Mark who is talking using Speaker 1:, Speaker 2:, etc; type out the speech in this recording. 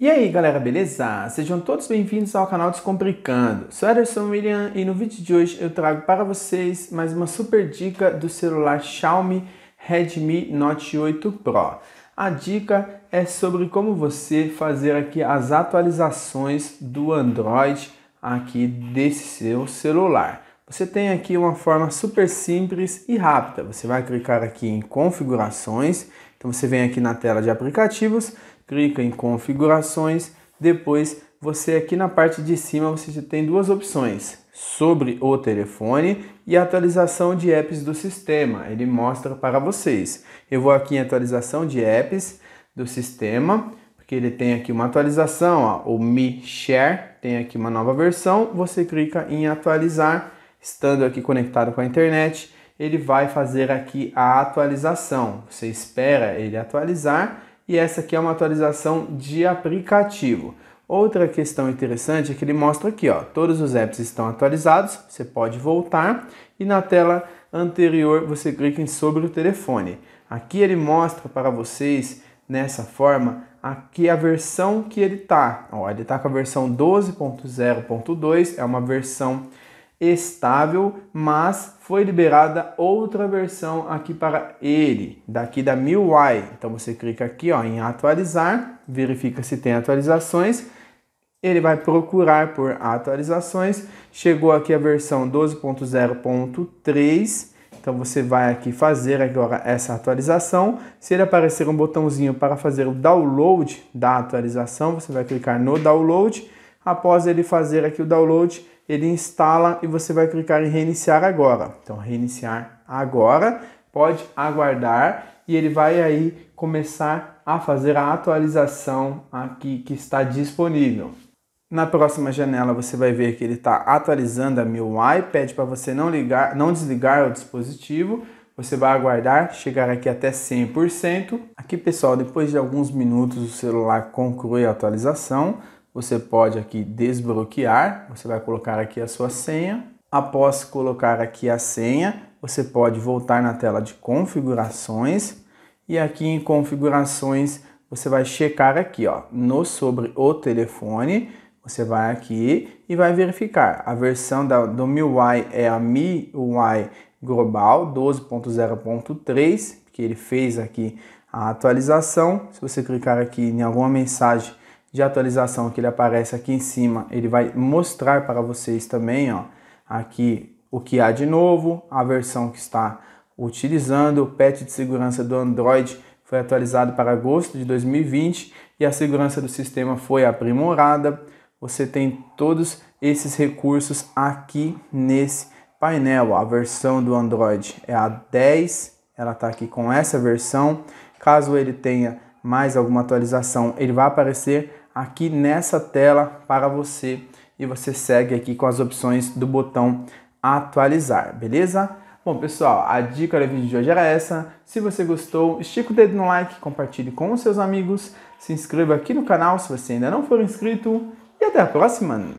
Speaker 1: E aí galera, beleza? Sejam todos bem-vindos ao canal Descomplicando. Sou Ederson William e no vídeo de hoje eu trago para vocês mais uma super dica do celular Xiaomi Redmi Note 8 Pro. A dica é sobre como você fazer aqui as atualizações do Android aqui desse seu celular. Você tem aqui uma forma super simples e rápida. Você vai clicar aqui em configurações então você vem aqui na tela de aplicativos, clica em configurações, depois você aqui na parte de cima você tem duas opções, sobre o telefone e atualização de apps do sistema, ele mostra para vocês. Eu vou aqui em atualização de apps do sistema, porque ele tem aqui uma atualização, ó, o Mi Share tem aqui uma nova versão, você clica em atualizar, estando aqui conectado com a internet, ele vai fazer aqui a atualização. Você espera ele atualizar e essa aqui é uma atualização de aplicativo. Outra questão interessante é que ele mostra aqui, ó, todos os apps estão atualizados, você pode voltar e na tela anterior você clica em sobre o telefone. Aqui ele mostra para vocês nessa forma aqui a versão que ele tá. ele tá com a versão 12.0.2, é uma versão estável, mas foi liberada outra versão aqui para ele, daqui da MIUI. Então você clica aqui ó, em atualizar, verifica se tem atualizações. Ele vai procurar por atualizações. Chegou aqui a versão 12.0.3. Então você vai aqui fazer agora essa atualização. Se ele aparecer um botãozinho para fazer o download da atualização, você vai clicar no download. Após ele fazer aqui o download, ele instala e você vai clicar em reiniciar agora. Então, reiniciar agora, pode aguardar e ele vai aí começar a fazer a atualização aqui que está disponível. Na próxima janela você vai ver que ele está atualizando a MIUI, pede para você não ligar, não desligar o dispositivo. Você vai aguardar chegar aqui até 100%. Aqui pessoal, depois de alguns minutos o celular conclui a atualização. Você pode aqui desbloquear, você vai colocar aqui a sua senha. Após colocar aqui a senha, você pode voltar na tela de configurações e aqui em configurações você vai checar aqui, ó, no sobre o telefone, você vai aqui e vai verificar. A versão da, do MIUI é a MIUI Global 12.0.3, que ele fez aqui a atualização. Se você clicar aqui em alguma mensagem de atualização que ele aparece aqui em cima, ele vai mostrar para vocês também, ó, aqui o que há de novo, a versão que está utilizando, o patch de segurança do Android foi atualizado para agosto de 2020 e a segurança do sistema foi aprimorada. Você tem todos esses recursos aqui nesse painel. A versão do Android é a 10, ela está aqui com essa versão. Caso ele tenha mais alguma atualização, ele vai aparecer aqui nessa tela para você e você segue aqui com as opções do botão atualizar, beleza? Bom, pessoal, a dica do vídeo de hoje era essa. Se você gostou, estica o dedo no like, compartilhe com os seus amigos, se inscreva aqui no canal se você ainda não for inscrito e até a próxima!